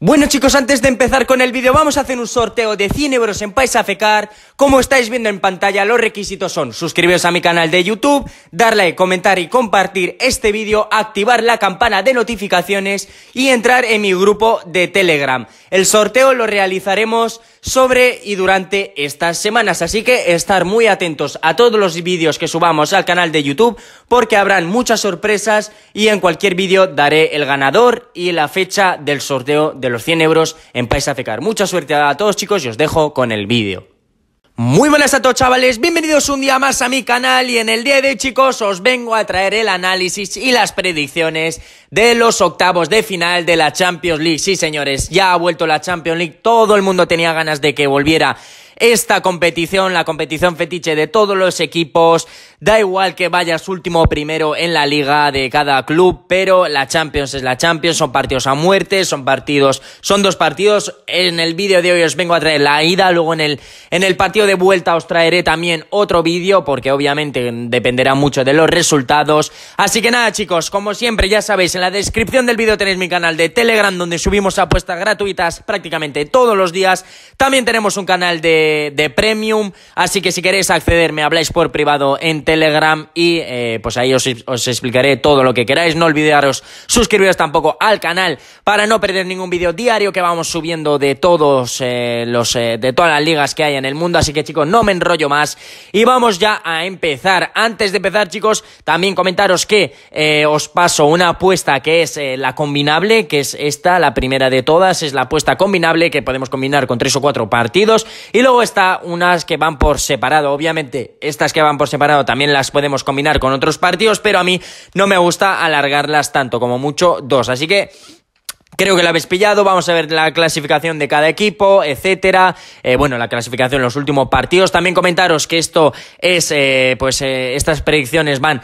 Bueno chicos, antes de empezar con el vídeo vamos a hacer un sorteo de 100 euros en Fecar. Como estáis viendo en pantalla los requisitos son suscribiros a mi canal de YouTube, darle, comentar y compartir este vídeo, activar la campana de notificaciones y entrar en mi grupo de Telegram El sorteo lo realizaremos sobre y durante estas semanas. Así que estar muy atentos a todos los vídeos que subamos al canal de YouTube porque habrán muchas sorpresas y en cualquier vídeo daré el ganador y la fecha del sorteo de los 100 euros en Paisa Fecar. Mucha suerte a todos chicos y os dejo con el vídeo. Muy buenas a todos chavales, bienvenidos un día más a mi canal y en el día de hoy chicos os vengo a traer el análisis y las predicciones de los octavos de final de la Champions League. Sí señores, ya ha vuelto la Champions League, todo el mundo tenía ganas de que volviera esta competición, la competición fetiche de todos los equipos. Da igual que vayas último o primero en la liga de cada club, pero la Champions es la Champions, son partidos a muerte, son partidos, son dos partidos. En el vídeo de hoy os vengo a traer la ida, luego en el, en el partido de vuelta os traeré también otro vídeo, porque obviamente dependerá mucho de los resultados. Así que nada, chicos, como siempre, ya sabéis, en la descripción del vídeo tenéis mi canal de Telegram, donde subimos apuestas gratuitas prácticamente todos los días. También tenemos un canal de de, premium. Así que si queréis acceder, me habláis por privado en Telegram y eh, pues ahí os, os, explicaré todo lo que queráis. No olvidaros suscribiros tampoco al canal para no perder ningún vídeo diario que vamos subiendo de todos eh, los eh, de todas las ligas que hay en el mundo. Así que chicos, no me enrollo más y vamos ya a empezar. Antes de empezar, chicos, también comentaros que os paso una apuesta que es la combinable, que es esta, la primera de todas, es la apuesta combinable que podemos combinar con tres o cuatro partidos y luego está unas que van por separado. Obviamente, estas que van por separado también las podemos combinar con otros partidos, pero a mí no me gusta alargarlas tanto, como mucho dos. Así que Creo que lo habéis pillado, vamos a ver la clasificación de cada equipo, etcétera. Eh, bueno, la clasificación en los últimos partidos. También comentaros que esto es, eh, pues eh, estas predicciones van,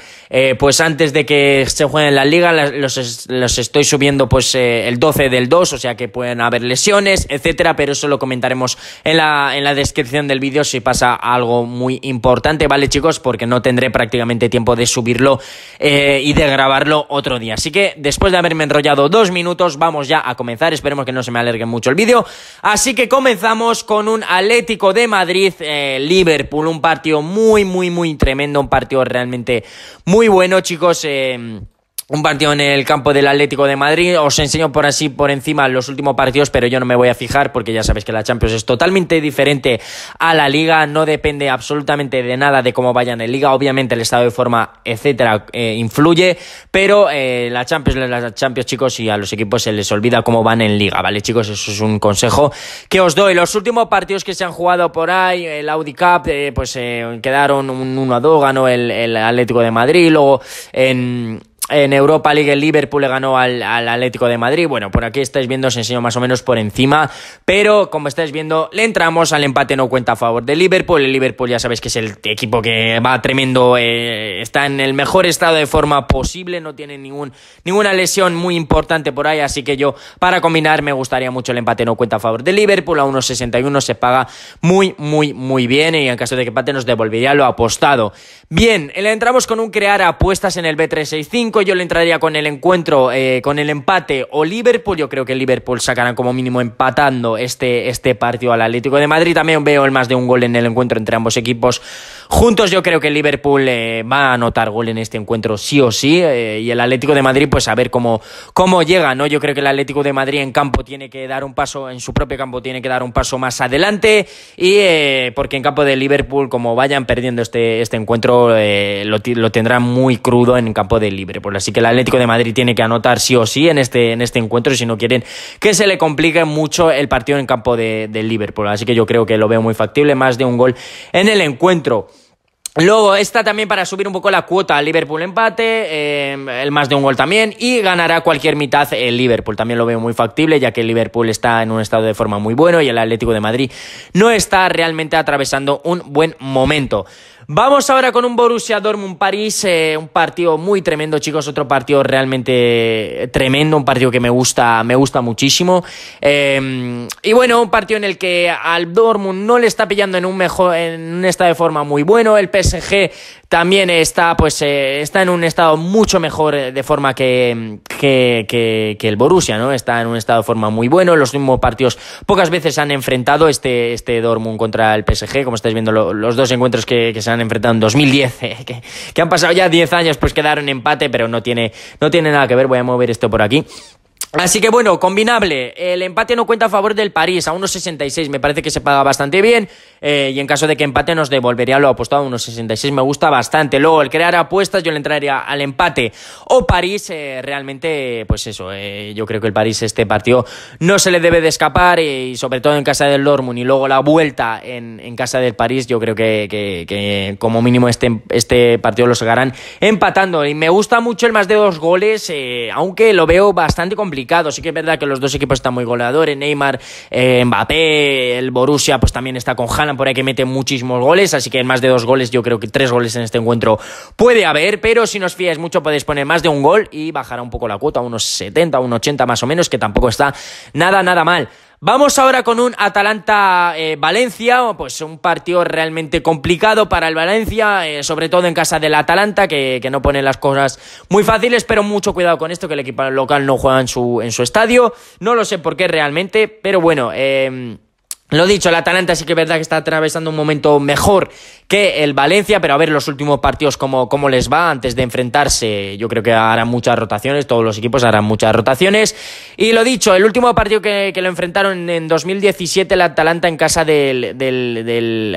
pues antes de que se en la liga, los, los, estoy subiendo pues el 12 del 2, o sea que pueden haber lesiones, etcétera, pero eso lo comentaremos en la, en la descripción del vídeo si pasa algo muy importante, ¿vale chicos? Porque no tendré prácticamente tiempo de subirlo y de grabarlo otro día. Así que después de haberme enrollado dos minutos, vamos ya a comenzar. Esperemos que no se me alargue mucho el vídeo. Así que comenzamos con un Atlético de Madrid-Liverpool. Eh, un partido muy, muy, muy tremendo. Un partido realmente muy bueno, chicos. Eh, un partido en el campo del Atlético de Madrid. Os enseño por así por encima los últimos partidos, pero yo no me voy a fijar porque ya sabéis que la Champions es totalmente diferente a la Liga. No depende absolutamente de nada de cómo vayan en Liga. Obviamente el estado de forma, etcétera, eh, influye, pero eh, la Champions la Champions, chicos, y a los equipos se les olvida cómo van en Liga, ¿vale, chicos? Eso es un consejo que os doy. Los últimos partidos que se han jugado por ahí, el Audi Cup, eh, pues quedaron un 1 a 2, ganó el, el Atlético de Madrid, luego en en Europa League el Liverpool le ganó al, Atlético de Madrid. Bueno, por aquí estáis viendo, os enseño más o menos por encima. Pero como estáis viendo, le entramos al empate no cuenta a favor del Liverpool. El Liverpool ya sabéis que es el equipo que va tremendo, eh, está en el mejor estado de forma posible, no tiene ningún, ninguna lesión muy importante por ahí. Así que yo, para combinar, me gustaría mucho el empate no cuenta a favor del Liverpool. A 1.61 se paga muy, muy, muy bien. Y en caso de que empate nos devolvería lo apostado. Bien, le entramos con un crear apuestas en el B365 yo le entraría con el encuentro, eh, con el empate o Liverpool. Yo creo que Liverpool sacarán como mínimo empatando este, este partido al Atlético de Madrid. También veo el más de un gol en el encuentro entre ambos equipos. Juntos yo creo que el Liverpool eh, va a anotar gol en este encuentro sí o sí eh, y el Atlético de Madrid pues a ver cómo, cómo llega, ¿no? Yo creo que el Atlético de Madrid en campo tiene que dar un paso, en su propio campo tiene que dar un paso más adelante y eh, porque en campo de Liverpool como vayan perdiendo este, este encuentro lo, lo tendrán muy crudo en campo de Liverpool. Así que el Atlético de Madrid tiene que anotar sí o sí en este, en este encuentro si no quieren que se le complique mucho el partido en campo de Liverpool. Así que yo creo que lo veo muy factible, más de un gol en el encuentro. Luego, está también para subir un poco la cuota. Liverpool empate, eh, el más de un gol también, y ganará cualquier mitad el Liverpool. También lo veo muy factible, ya que el Liverpool está en un estado de forma muy bueno y el Atlético de Madrid no está realmente atravesando un buen momento. Vamos ahora con un Borussia Dortmund París, eh, un partido muy tremendo, chicos, otro partido realmente tremendo, un partido que me gusta, me gusta muchísimo. Eh, y bueno, un partido en el que al Dortmund no le está pillando en un mejor, en un estado de forma muy bueno. El PSG también está, pues, eh, está en un estado mucho mejor de forma que, el Borussia, ¿no? Está en un estado de forma muy bueno. Los mismos partidos pocas veces han enfrentado este, este Dortmund contra el PSG, como estáis viendo los dos encuentros que se han han enfrentado en 2010, que, han pasado ya 10 años, pues quedaron empate, pero no tiene, no tiene nada que ver, voy a mover esto por aquí. Así que bueno, combinable. El empate no cuenta a favor del París, a 66, Me parece que se paga bastante bien. Eh, y en caso de que empate, nos devolvería lo apostado a unos 1.66. Me gusta bastante. Luego, el crear apuestas, yo le entraría al empate. O París, eh, realmente, pues eso. Eh, yo creo que el París, este partido, no se le debe de escapar. y sobre todo en casa del Dortmund. Y luego la vuelta en, casa del París. Yo creo que, que, como mínimo, este, este partido lo sacarán empatando. Y me gusta mucho el más de dos goles, aunque lo veo bastante complicado. Sí que es verdad que los dos equipos están muy goleadores. Neymar, eh, Mbappé, el Borussia, pues también está con Haaland por ahí que mete muchísimos goles. Así que en más de dos goles, yo creo que tres goles en este encuentro puede haber. Pero si nos fiáis mucho, podéis poner más de un gol y bajará un poco la cuota, unos 70, unos 80 más o menos, que tampoco está nada, nada mal. Vamos ahora con un Atalanta-Valencia, eh, pues un partido realmente complicado para el Valencia, eh, sobre todo en casa del Atalanta, que, no pone las cosas muy fáciles, pero mucho cuidado con esto, que el equipo local no juega en su, estadio. No lo sé por qué realmente, pero bueno. Eh, lo dicho, el Atalanta sí que es verdad que está atravesando un momento mejor que el Valencia, pero a ver los últimos partidos cómo, cómo les va antes de enfrentarse. Yo creo que harán muchas rotaciones, todos los equipos harán muchas rotaciones. Y lo dicho, el último partido que, que lo enfrentaron en 2017, el Atalanta en casa del, del,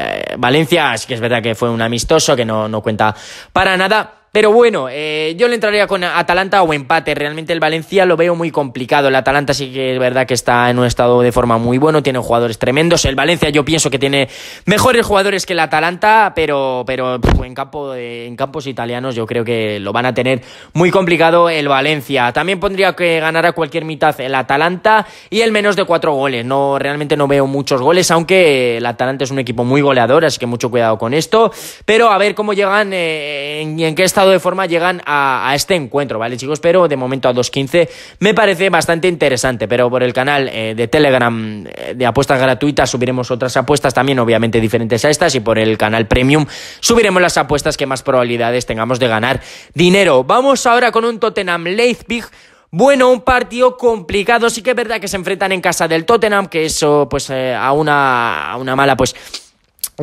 eh, Valencia, sí que es verdad que fue un amistoso que no, no cuenta para nada. Pero bueno, eh, yo le entraría con Atalanta o empate. Realmente el Valencia lo veo muy complicado. El Atalanta sí que es verdad que está en un estado de forma muy bueno, tiene jugadores tremendos. El Valencia yo pienso que tiene mejores jugadores que el Atalanta, pero, pero en, campo, eh, en campos italianos yo creo que lo van a tener muy complicado el Valencia. También pondría que ganara cualquier mitad el Atalanta y el menos de cuatro goles. No, realmente no veo muchos goles, aunque el Atalanta es un equipo muy goleador, así que mucho cuidado con esto. Pero a ver cómo llegan eh, y en qué estado de forma llegan a, este encuentro, ¿vale, chicos? Pero de momento a 2.15 me parece bastante interesante. Pero por el canal eh, de Telegram eh, de apuestas gratuitas subiremos otras apuestas también, obviamente diferentes a estas. Y por el canal Premium subiremos las apuestas que más probabilidades tengamos de ganar dinero. Vamos ahora con un Tottenham Big. Bueno, un partido complicado. Sí que es verdad que se enfrentan en casa del Tottenham, que eso, pues, eh, a, una, a una mala, pues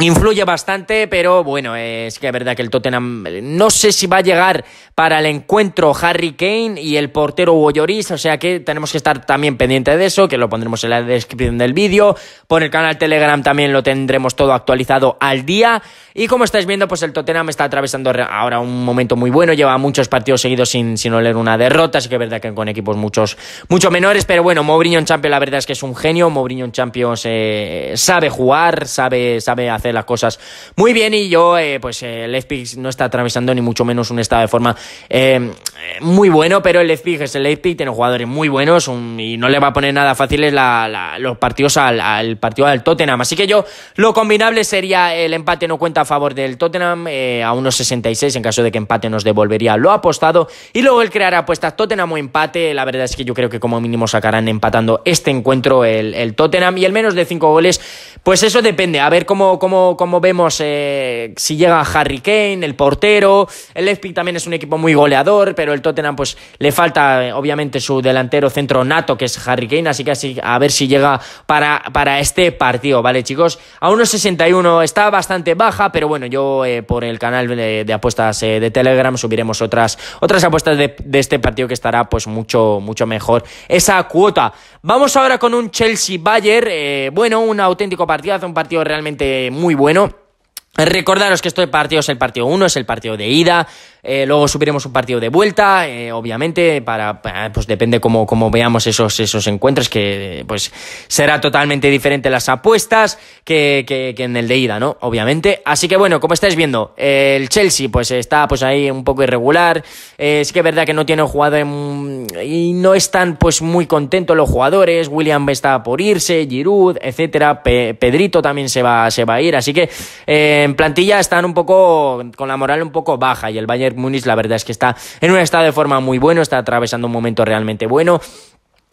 Influye bastante, pero bueno, es que es verdad que el Tottenham no sé si va a llegar para el encuentro Harry Kane y el portero Hugo o sea que tenemos que estar también pendiente de eso, que lo pondremos en la descripción del vídeo. Por el canal Telegram también lo tendremos todo actualizado al día. Y como estáis viendo, pues el Tottenham está atravesando ahora un momento muy bueno, lleva muchos partidos seguidos sin, oler una derrota, así que es verdad que con equipos muchos, mucho menores, pero bueno, Mourinho en Champions la verdad es que es un genio, Mourinho en Champions eh, sabe jugar, sabe, sabe hacer las cosas muy bien y yo, eh, pues eh, el Leipzig no está atravesando ni mucho menos un estado de forma eh, muy bueno, pero el Leipzig es el Leipzig, tiene jugadores muy buenos y no le va a poner nada fáciles los partidos al, partido del Tottenham. Así que yo, lo combinable sería el empate no cuenta a favor del Tottenham a unos 66 en caso de que empate nos devolvería lo apostado y luego el crear apuestas Tottenham o empate, la verdad es que yo creo que como mínimo sacarán empatando este encuentro el, Tottenham y el menos de 5 goles, pues eso depende, a ver cómo como, vemos eh, si llega Harry Kane, el portero. El Leipzig también es un equipo muy goleador, pero el Tottenham pues le falta eh, obviamente su delantero centro nato, que es Harry Kane, así que a ver si llega para, para este partido, ¿vale chicos? A 1.61 está bastante baja, pero bueno, yo eh, por el canal de, apuestas de Telegram subiremos otras, otras apuestas de, este partido que estará pues mucho, mucho mejor esa cuota. Vamos ahora con un Chelsea-Bayern, bueno, un auténtico partido, hace un partido realmente muy muy bueno. Recordaros que este partido es el partido 1, es el partido de ida. Eh, luego subiremos un partido de vuelta, eh, obviamente, para, pues depende cómo, veamos esos, esos encuentros, que pues será totalmente diferente las apuestas que, en el de ida, ¿no? Obviamente. Así que bueno, como estáis viendo, el Chelsea pues está pues ahí un poco irregular. Eh, sí que es verdad que no tiene jugado y no están pues muy contentos los jugadores. William está por irse, Giroud, etcétera. Pedrito también se va, se va a ir. Así que en plantilla están un poco con la moral un poco baja y el Bayern Múnich la verdad es que está en un estado de forma muy bueno, está atravesando un momento realmente bueno.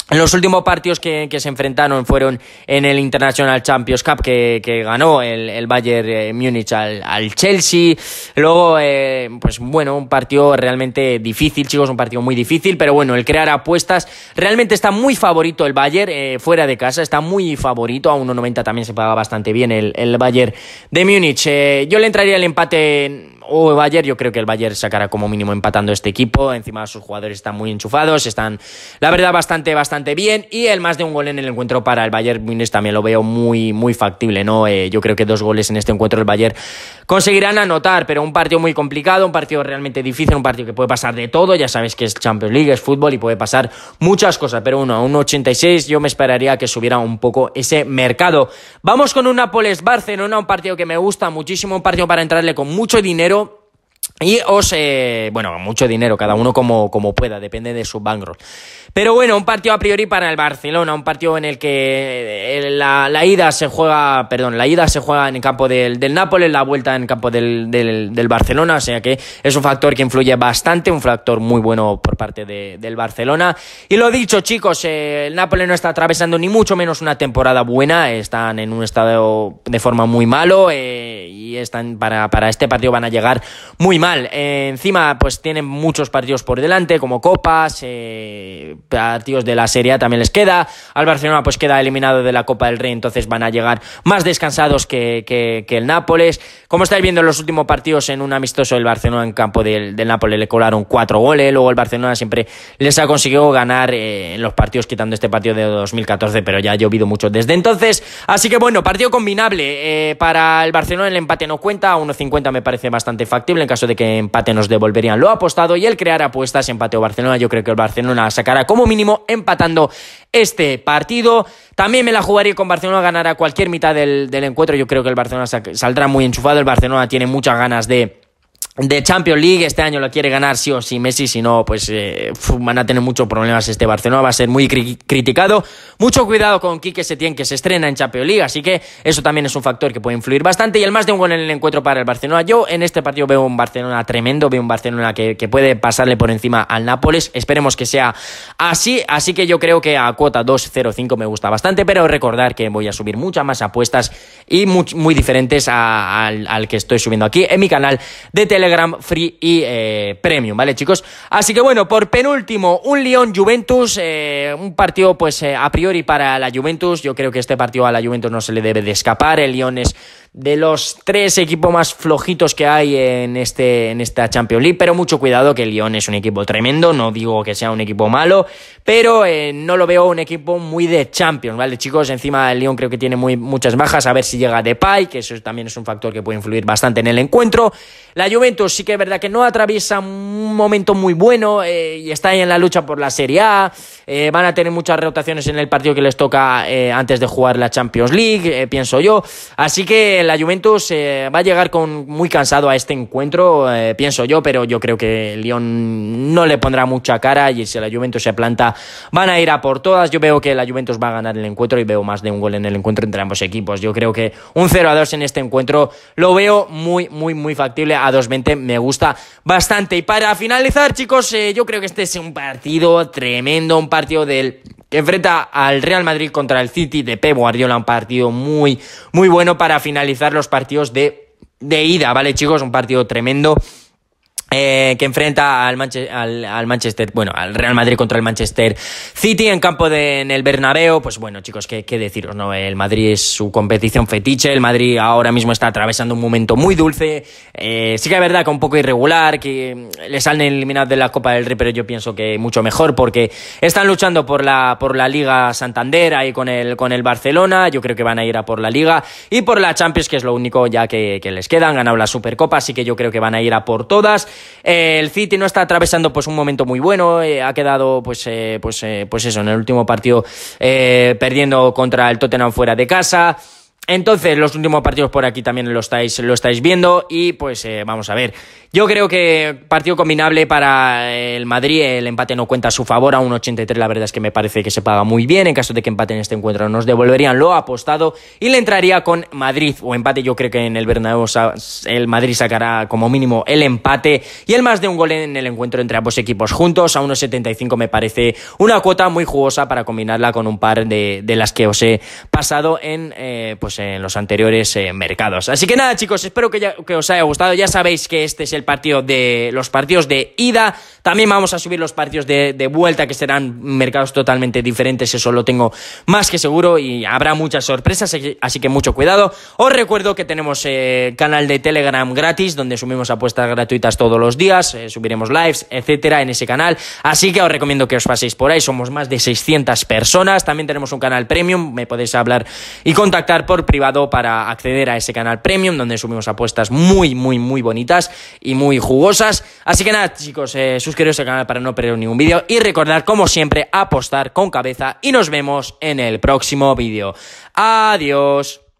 En Los últimos partidos que, se enfrentaron fueron en el International Champions Cup que, ganó el, Bayern eh, Múnich al, Chelsea. Luego, eh, pues bueno, un partido realmente difícil, chicos, un partido muy difícil, pero bueno, el crear apuestas realmente está muy favorito el Bayern eh, fuera de casa, está muy favorito. A 1.90 también se paga bastante bien el, el Bayern de Múnich. yo le entraría el empate o Bayern. Yo creo que el Bayern sacará como mínimo empatando este equipo. Encima sus jugadores están muy enchufados, están, la verdad, bastante, bastante bien. Y el más de un gol en el encuentro para el Bayern Múnich también lo veo muy, muy factible, ¿no? Eh, yo creo que dos goles en este encuentro el Bayern conseguirán anotar, pero un partido muy complicado, un partido realmente difícil, un partido que puede pasar de todo. Ya sabes que es Champions League, es fútbol y puede pasar muchas cosas, pero uno, a un 86 yo me esperaría que subiera un poco ese mercado. Vamos con un Nápoles-Barcelona, un partido que me gusta muchísimo, un partido para entrarle con mucho dinero y os, eh, bueno, mucho dinero, cada uno como, como pueda, depende de su bankroll. Pero bueno, un partido a priori para el Barcelona, un partido en el que eh, la, la ida se juega, perdón, la ida se juega en el campo del, del Nápoles, la vuelta en el campo del, del, Barcelona, o sea que es un factor que influye bastante, un factor muy bueno por parte de, del Barcelona. Y lo dicho, chicos, eh, el Nápoles no está atravesando ni mucho menos una temporada buena, están en un estado de forma muy malo y están para este partido van a llegar muy mal. Eh, encima, pues tienen muchos partidos por delante, como copas, eh, partidos de la Serie A también les queda. Al Barcelona, pues queda eliminado de la Copa del Rey, entonces van a llegar más descansados que, el Nápoles. Como estáis viendo en los últimos partidos, en un amistoso el Barcelona en campo del, Nápoles le colaron cuatro goles. Luego el Barcelona siempre les ha conseguido ganar eh, en los partidos, quitando este partido de 2014, pero ya ha llovido mucho desde entonces. Así que bueno, partido combinable. para el Barcelona el empate no cuenta, a 1.50 me parece bastante factible en caso de que empate nos devolverían lo apostado y el crear apuestas empate o Barcelona. Yo creo que el Barcelona sacará como mínimo empatando este partido. También me la jugaría con Barcelona, ganará cualquier mitad del, del encuentro. Yo creo que el Barcelona saldrá muy enchufado. El Barcelona tiene muchas ganas de de Champions League. Este año lo quiere ganar sí o sí Messi, si no, pues eh, van a tener muchos problemas este Barcelona, va a ser muy criticado. Mucho cuidado con Quique Setién, que se estrena en Champions League, así que eso también es un factor que puede influir bastante. Y el más de un gol en el encuentro para el Barcelona. Yo en este partido veo un Barcelona tremendo, veo un Barcelona que, puede pasarle por encima al Nápoles. Esperemos que sea así, así que yo creo que a cuota 2-0-5 me gusta bastante, pero recordar que voy a subir muchas más apuestas y muy, diferentes al, que estoy subiendo aquí en mi canal de televisión. Telegram Free y eh, Premium, ¿vale, chicos? Así que bueno, por penúltimo, un León Juventus, eh, un partido pues eh, a priori para la Juventus, yo creo que este partido a la Juventus no se le debe de escapar, el Lyon es de los tres equipos más flojitos que hay en, este, en esta Champions League, pero mucho cuidado que el Lyon es un equipo tremendo, no digo que sea un equipo malo, pero no lo veo un equipo muy de Champions, ¿vale chicos? Encima el Lyon creo que tiene muy, muchas bajas, a ver si llega de Depay, que eso también es un factor que puede influir bastante en el encuentro. La Juventus sí que es verdad que no atraviesa un momento muy bueno eh, y está ahí en la lucha por la Serie A. Eh, van a tener muchas rotaciones en el partido que les toca eh, antes de jugar la Champions League, pienso yo. Así que la Juventus va a llegar con muy cansado a este encuentro, pienso yo, pero yo creo que Lyon no le pondrá mucha cara y si la Juventus se planta van a ir a por todas. Yo veo que la Juventus va a ganar el encuentro y veo más de un gol en el encuentro entre ambos equipos. Yo creo que un 0 a 2 en este encuentro lo veo muy, muy, muy factible a 2.20 me gusta bastante. Y para finalizar, chicos, eh, yo creo que este es un partido tremendo, un partido del que enfrenta al Real Madrid contra el City de Pep Guardiola, un partido muy, muy bueno para finalizar los partidos de, de ida, ¿vale, chicos? Un partido tremendo eh, que enfrenta al, al, Manchester, bueno, al Real Madrid contra el Manchester City en campo de, en el Bernabéu. Pues bueno, chicos, ¿qué, qué deciros, ¿no? El Madrid es su competición fetiche, el Madrid ahora mismo está atravesando un momento muy dulce. Eh, sí que es verdad que un poco irregular, que mm, le salen eliminados de la Copa del Rey, pero yo pienso que mucho mejor porque están luchando por la, por la Liga Santander ahí con el, con el Barcelona. Yo creo que van a ir a por la Liga y por la Champions, que es lo único ya que, que les queda. Han ganado la Supercopa, así que yo creo que van a ir a por todas el City no está atravesando pues un momento muy bueno, eh, ha quedado pues, eh, pues, eh, pues eso, en el último partido perdiendo contra el Tottenham fuera de casa. Entonces, los últimos partidos por aquí también lo estáis, lo estáis viendo y pues eh, vamos a ver. Yo creo que partido combinable para el Madrid, el empate no cuenta a su favor, a 1'83 la verdad es que me parece que se paga muy bien, en caso de que empate en este encuentro nos devolverían lo apostado y le entraría con Madrid o empate, yo creo que en el Bernabéu el Madrid sacará como mínimo el empate y el más de un gol en el encuentro entre ambos equipos juntos, a 1.75 me parece una cuota muy jugosa para combinarla con un par de, las que os he pasado en eh, pues en los anteriores eh, mercados. Así que nada, chicos, espero que, que, os haya gustado. Ya sabéis que este es el partido de los partidos de ida. También vamos a subir los partidos de, vuelta, que serán mercados totalmente diferentes. Eso lo tengo más que seguro y habrá muchas sorpresas, así que mucho cuidado. Os recuerdo que tenemos eh, canal de Telegram gratis, donde subimos apuestas gratuitas todos los días, eh, subiremos lives, etcétera, en ese canal. Así que os recomiendo que os paséis por ahí. Somos más de 600 personas. También tenemos un canal premium. Me podéis hablar y contactar por privado para acceder a ese canal premium donde subimos apuestas muy, muy, muy bonitas y muy jugosas. Así que nada, chicos, eh, suscribiros al canal para no perder ningún vídeo y recordar, como siempre, apostar con cabeza y nos vemos en el próximo vídeo. Adiós.